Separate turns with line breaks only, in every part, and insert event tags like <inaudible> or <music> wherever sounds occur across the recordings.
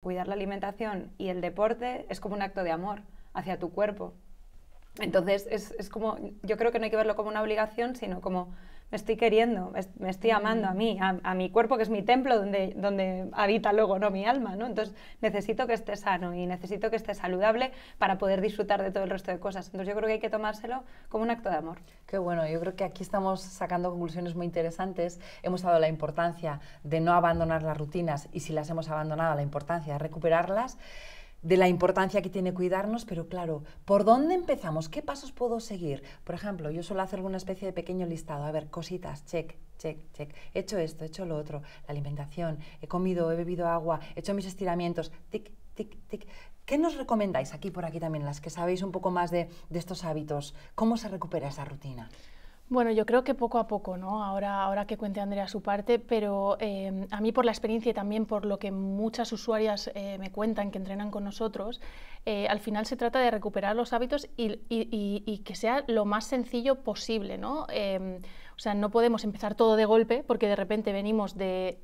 Cuidar la alimentación y el deporte es como un acto de amor hacia tu cuerpo. Entonces, es, como, yo creo que no hay que verlo como una obligación, sino como me estoy queriendo, me estoy amando a mm. mí, a, mi cuerpo que es mi templo donde, donde habita luego no mi alma, ¿no? Entonces necesito que esté sano y necesito que esté saludable para poder disfrutar de todo el resto de cosas. Entonces yo creo que hay que tomárselo como un acto de amor. Qué bueno,
yo creo que aquí estamos
sacando conclusiones muy interesantes.
Hemos dado la importancia de no abandonar las rutinas y si las hemos abandonado, la importancia de recuperarlas de la importancia que tiene cuidarnos, pero claro, ¿por dónde empezamos? ¿Qué pasos puedo seguir? Por ejemplo, yo suelo hacer una especie de pequeño listado, a ver, cositas, check, check, check, he hecho esto, he hecho lo otro, la alimentación, he comido, he bebido agua, he hecho mis estiramientos, tic, tic, tic. ¿Qué nos recomendáis aquí por aquí también, las que sabéis un poco más de, de estos hábitos? ¿Cómo se recupera esa rutina?
Bueno, yo creo que poco a poco, ¿no? Ahora, ahora que cuente Andrea su parte, pero em, a mí por la experiencia y también por lo que muchas usuarias eh, me cuentan que entrenan con nosotros, eh, al final se trata de recuperar los hábitos y, que sea lo más sencillo posible, ¿no? Em, o sea, no podemos empezar todo de golpe porque de repente venimos de,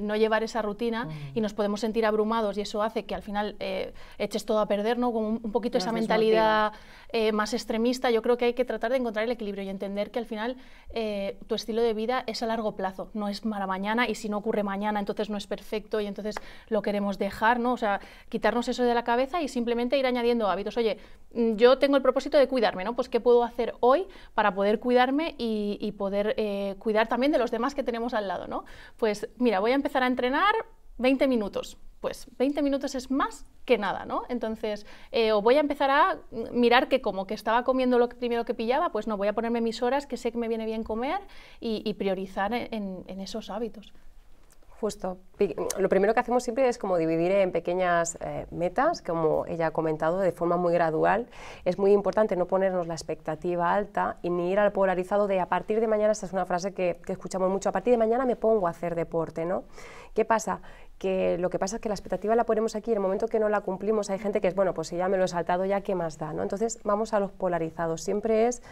no llevar esa rutina y nos podemos sentir abrumados y eso hace que al final eh, eches todo a perder, ¿no? Como un, poquito esa mentalidad eh, más extremista, yo creo que hay que tratar de encontrar el equilibrio y entender que al final eh, tu estilo de vida es a largo plazo, no es mala mañana y si no ocurre mañana entonces no es perfecto y entonces lo queremos dejar, ¿no? O sea, quitarnos eso de la cabeza y simplemente ir añadiendo hábitos. Oye, mm, yo tengo el propósito de cuidarme, ¿no? Pues qué puedo hacer hoy para poder cuidarme y, poder eh, cuidar también de los demás que tenemos al lado, ¿no? Pues mira, voy a empezar a entrenar 20 minutos pues 20 minutos es más que nada, ¿no? Entonces, eh, o voy a empezar a mirar que como que estaba comiendo lo que primero que pillaba, pues no, voy a ponerme mis horas, que sé que me viene bien comer y, priorizar en esos hábitos.
Justo. Lo primero que hacemos siempre es como dividir en pequeñas eh, metas, como ella ha comentado, de forma muy gradual. Es muy importante no ponernos la expectativa alta y ni ir al polarizado de a partir de mañana, esta es una frase que, escuchamos mucho, a partir de mañana me pongo a hacer deporte, ¿no? ¿Qué pasa? que lo que pasa es que la expectativa la ponemos aquí, en el momento que no la cumplimos hay gente que es, bueno, pues si ya me lo he saltado, ya qué más da, ¿no? Entonces vamos a los polarizados, siempre es,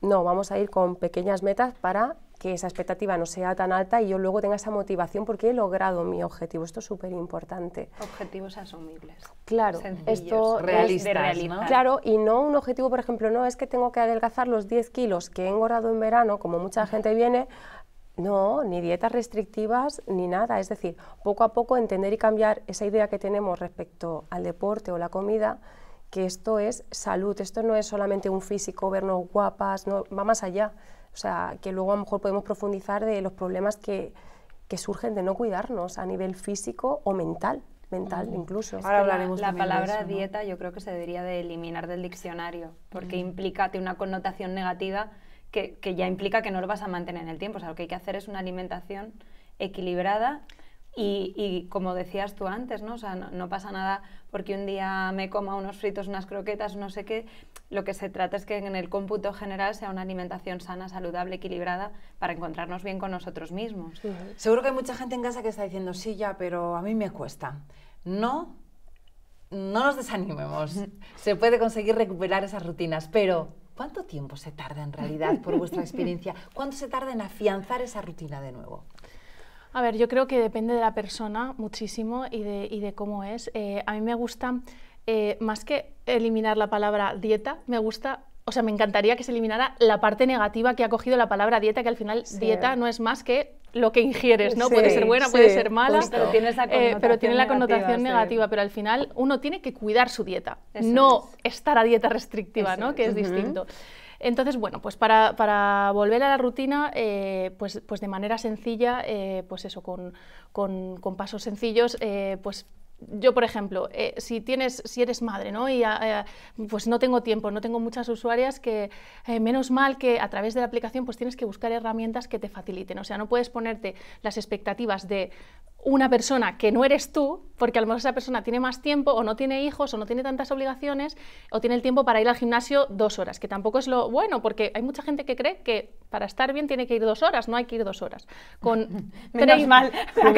no, vamos a ir con pequeñas metas para que esa expectativa no sea tan alta y yo luego tenga esa motivación porque he logrado mi objetivo. Esto es súper importante.
Objetivos asumibles.
Claro, esto realistas, es, Claro, y no un objetivo, por ejemplo, no es que tengo que adelgazar los 10 kilos que he engordado en verano, como mucha gente viene, no, ni dietas restrictivas ni nada. Es decir, poco a poco entender y cambiar esa idea que tenemos respecto al deporte o la comida, que esto es salud, esto no es solamente un físico, vernos guapas, no, va más allá. O sea, que luego a lo mejor podemos profundizar de los problemas que, que surgen de no cuidarnos a nivel físico o mental mental incluso. Ahora hablaremos la, palabra dieta
yo creo que se debería de eliminar del diccionario porque implica, tiene una connotación negativa que, que, ya implica que no lo vas a mantener en el tiempo. O sea, lo que hay que hacer es una alimentación equilibrada y, como decías tú antes, ¿no? pasa nada porque un día me coma unos fritos, unas croquetas, no sé qué. Lo que se trata es que en el cómputo general sea una alimentación sana, saludable, equilibrada, para encontrarnos bien con nosotros mismos.
Seguro que hay mucha gente en casa que está diciendo, sí, ya, pero a mí me cuesta. No, no nos desanimemos. <laughs> se puede conseguir recuperar esas rutinas,
pero ¿cuánto
tiempo se tarda en realidad, por vuestra experiencia? ¿Cuánto se tarda en afianzar esa rutina de nuevo?
A ver, yo creo que depende de la persona muchísimo y de, cómo es. Eh, a mí me gusta, eh, más que eliminar la palabra dieta, me gusta o sea, me encantaría que se eliminara la parte negativa que ha cogido la palabra dieta, que al final dieta no es más que lo que ingieres, ¿no? puede ser buena, puede ser mala, pero tiene, eh, la connotación negativa, pero al final uno tiene que cuidar su dieta, no estar a dieta restrictiva, ¿no? Que es distinto. Entonces, bueno, pues para, volver a la rutina, eh, pues, pues de manera sencilla, eh, pues eso, con, pasos sencillos, eh, pues yo, por ejemplo, si, tienes, si eres madre ¿no? y pues no tengo tiempo, no tengo muchas usuarias, que menos mal que a través de la aplicación pues tienes que buscar herramientas que te faciliten. O sea, no puedes ponerte las expectativas de una persona que no eres tú, porque a lo mejor esa persona tiene más tiempo o no tiene hijos o no tiene tantas obligaciones o tiene el tiempo para ir al gimnasio dos horas, que tampoco es lo bueno, porque hay mucha gente que cree que para estar bien tiene que ir dos horas, no hay que ir dos horas. Con <laughs> Menos tres, mal, <laughs>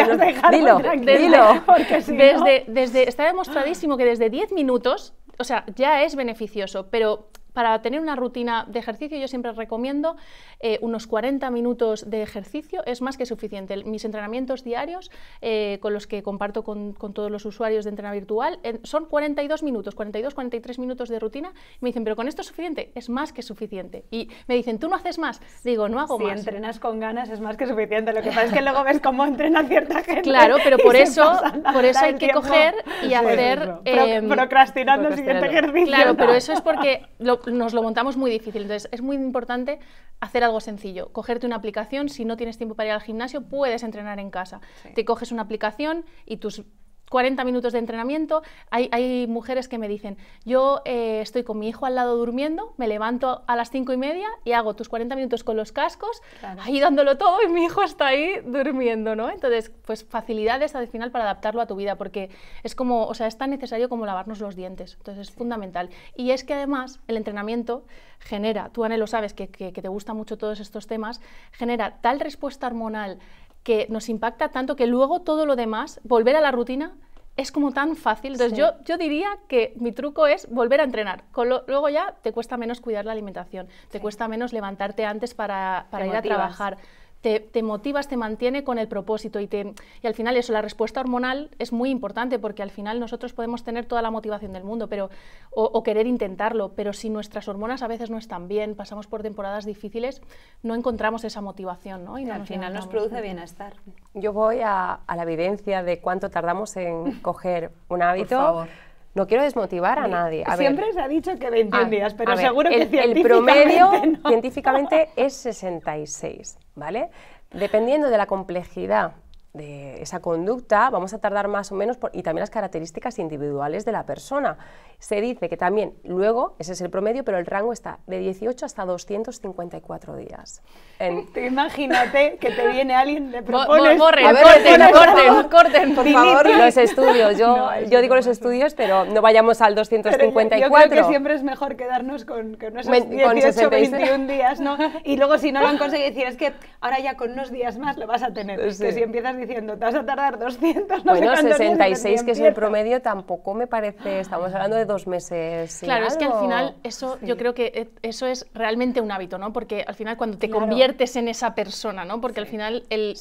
dilo, dilo, <laughs> está demostradísimo que desde 10 minutos, o sea, ya es beneficioso, pero para tener una rutina de ejercicio yo siempre recomiendo eh, unos 40 minutos de ejercicio, es más que suficiente. Mis entrenamientos diarios eh, con los que comparto con, todos los usuarios de entrena virtual son 42 minutos, 42, 43 minutos de rutina. Me dicen, pero con esto es suficiente, es más que suficiente. Y me dicen, ¿tú no haces más? Digo, no hago más. Si entrenas con ganas es más que suficiente, lo que pasa es que luego ves cómo entrena cierta gente. Claro, pero <laughs> por eso, por eso hay que coger y hacer... Em, procrastinando, el siguiente ejercicio. Claro, pero <laughs> eso es porque nos lo montamos muy difícil. Entonces, es muy importante hacer algo sencillo. Cogerte una aplicación, si no tienes tiempo para ir al gimnasio, puedes entrenar en casa. Te coges una aplicación y tus 40 minutos de entrenamiento, hay, mujeres que me dicen, yo eh, estoy con mi hijo al lado durmiendo, me levanto a las 5 y media y hago tus 40 minutos con los cascos, ahí dándolo todo y mi hijo está ahí durmiendo, ¿no? Entonces, pues facilidades al final para adaptarlo a tu vida, porque es como, o sea, es tan necesario como lavarnos los dientes, entonces es fundamental. Y es que además el entrenamiento genera, tú Anel lo sabes, que, que te gustan mucho todos estos temas, genera tal respuesta hormonal que nos impacta tanto que luego todo lo demás, volver a la rutina, es como tan fácil. Entonces yo, yo diría que mi truco es volver a entrenar. Con luego ya te cuesta menos cuidar la alimentación, te cuesta menos levantarte antes para, ir a trabajar te, motivas, te mantiene con el propósito y, te, y al final eso, la respuesta hormonal es muy importante porque al final nosotros podemos tener toda la motivación del mundo pero, o, querer intentarlo, pero si nuestras hormonas a veces no están bien, pasamos por temporadas difíciles, no encontramos esa motivación. ¿no? Y al final
nos produce bienestar. Yo voy a, a la evidencia de cuánto tardamos en coger un hábito. No quiero desmotivar a nadie. Siempre
se ha dicho que 21 ah, días, pero seguro que el, promedio
científicamente es 66, ¿vale? Dependiendo de la complejidad de esa conducta, vamos a tardar más o menos, por, y también las características individuales de la persona. Se dice que también, luego, ese es el promedio, pero el rango está de 18 hasta 254 días. <laughs>
imagínate que te viene alguien, le propones... a ver, corten, corten, por favor. Los <laughs> estudios, yo,
yo digo los estudios, pero no vayamos al 254. Yo, creo que
siempre es mejor quedarnos con, esos 21 días, ¿no? Y luego si no lo han <laughs> conseguido decir, es que ahora ya con unos días más lo vas a tener. Que si empiezas diciendo, te vas a tardar 200, no Bueno, 66, que es el
promedio, tampoco me parece, estamos hablando de dos meses. Claro, es que al final
eso, yo creo
que e, eso es realmente un hábito, ¿no? Porque al final cuando te conviertes en esa persona, ¿no? Porque al final el,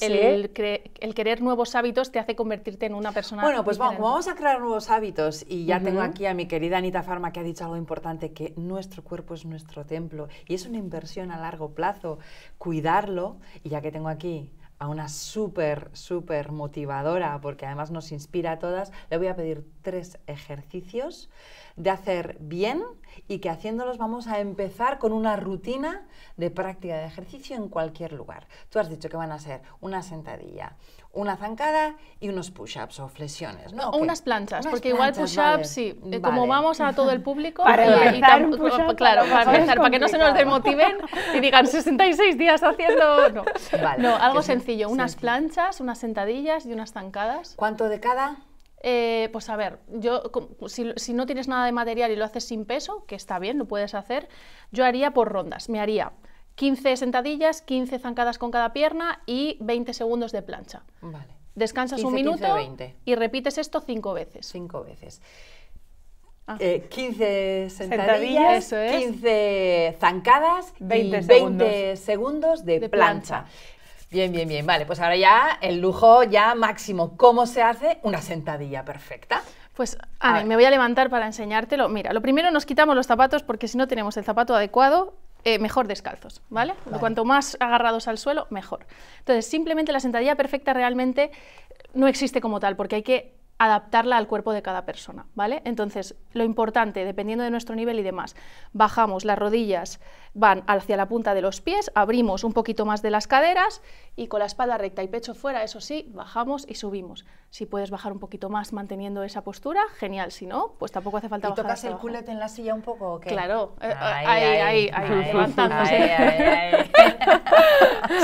querer nuevos hábitos te hace convertirte en una persona Bueno, pues vamos a
crear nuevos hábitos y ya tengo aquí a mi querida Anita Farma que ha dicho algo importante, que nuestro cuerpo es nuestro templo y es una inversión a largo plazo, cuidarlo, y ya que tengo aquí a una súper, súper motivadora, porque además nos inspira a todas, le voy a pedir tres ejercicios de hacer bien y que haciéndolos vamos a empezar con una rutina de práctica de ejercicio en cualquier lugar. Tú has dicho que van a ser una sentadilla, una zancada y unos push-ups o flexiones, ¿no? O unas planchas, porque igual push-ups, sí, eh, como vamos a todo
el público, <laughs> eh, oh, para claro, para empezar, para que no se nos desmotiven y digan 66 días haciendo, <laughs> no, no algo sencillo, unas planchas, unas sentadillas y unas zancadas. ¿Cuánto de cada? Eh, pues a ver, yo si, no tienes nada de material y lo haces sin peso, que está bien, lo puedes hacer, yo haría por rondas, me haría 15 sentadillas, 15 zancadas con cada pierna y 20 segundos de plancha. Vale. Descansas un minuto y repites esto cinco veces. Cinco veces. 15 ah. eh, sentadillas,
15 zancadas 20 segundos. segundos de, plancha. Bien, bien, bien. Vale, pues ahora ya el lujo ya máximo. ¿Cómo se hace una sentadilla perfecta?
Pues, ver, ah. me voy a levantar para enseñártelo. Mira, lo primero nos quitamos los zapatos porque si no tenemos el zapato adecuado eh, mejor descalzos, ¿vale? ¿vale? Cuanto más agarrados al suelo, mejor. Entonces, simplemente la sentadilla perfecta realmente no existe como tal, porque hay que adaptarla al cuerpo de cada persona, ¿vale? Entonces, lo importante, dependiendo de nuestro nivel y demás, bajamos las rodillas, van hacia la punta de los pies, abrimos un poquito más de las caderas y con la espalda recta y pecho fuera, eso sí, bajamos y subimos. Si puedes bajar un poquito más manteniendo esa postura, genial, si no, pues tampoco hace falta ¿Y tocas el culete en la silla un poco o qué? Claro, eh, ahí, ahí, ahí,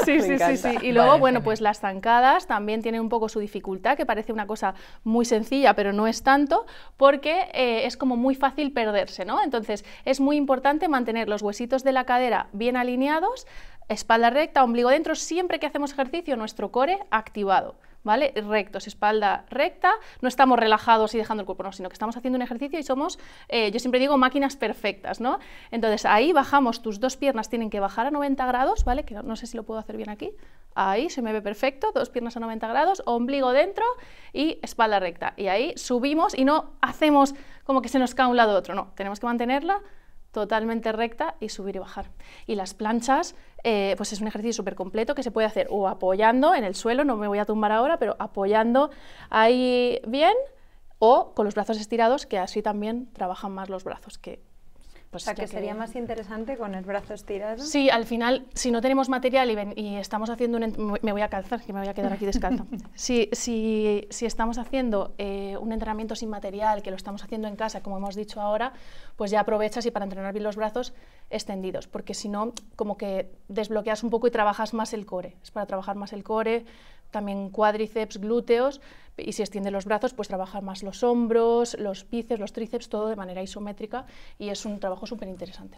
sí, sí, sí, sí. Y luego, bueno,
pues las zancadas también tienen un poco su dificultad, que parece una cosa muy sencilla, pero no es tanto, porque eh, es como muy fácil perderse, ¿no? Entonces es muy importante mantener los huesitos de la cadera bien alineados, espalda recta, ombligo dentro, siempre que hacemos ejercicio, nuestro core activado. ¿vale? Rectos, espalda recta, no estamos relajados y dejando el cuerpo, no, sino que estamos haciendo un ejercicio y somos, eh, yo siempre digo, máquinas perfectas, ¿no? Entonces ahí bajamos, tus dos piernas tienen que bajar a 90 grados, ¿vale? Que no, sé si lo puedo hacer bien aquí, ahí se me ve perfecto, dos piernas a 90 grados, ombligo dentro y espalda recta. Y ahí subimos y no hacemos como que se nos cae un lado o otro, no, tenemos que mantenerla totalmente recta y subir y bajar. Y las planchas, eh, pues es un ejercicio súper completo que se puede hacer o apoyando en el suelo, no me voy a tumbar ahora, pero apoyando ahí bien o con los brazos estirados, que así también trabajan más los brazos, que
pues o sea, que, sería más interesante con el brazo estirado. Sí,
al final, si no tenemos material y, estamos haciendo un... Me voy a calzar, que me voy a quedar aquí <laughs> si, si, estamos haciendo eh, un entrenamiento sin material, que lo estamos haciendo en casa, como hemos dicho ahora, pues ya aprovechas y para entrenar bien los brazos extendidos, porque si no, como que desbloqueas un poco y trabajas más el core. Es para trabajar más el core, también cuádriceps, glúteos y si extiende los brazos, pues trabaja más los hombros, los bíceps, los tríceps, todo de manera isométrica y es un trabajo súper interesante.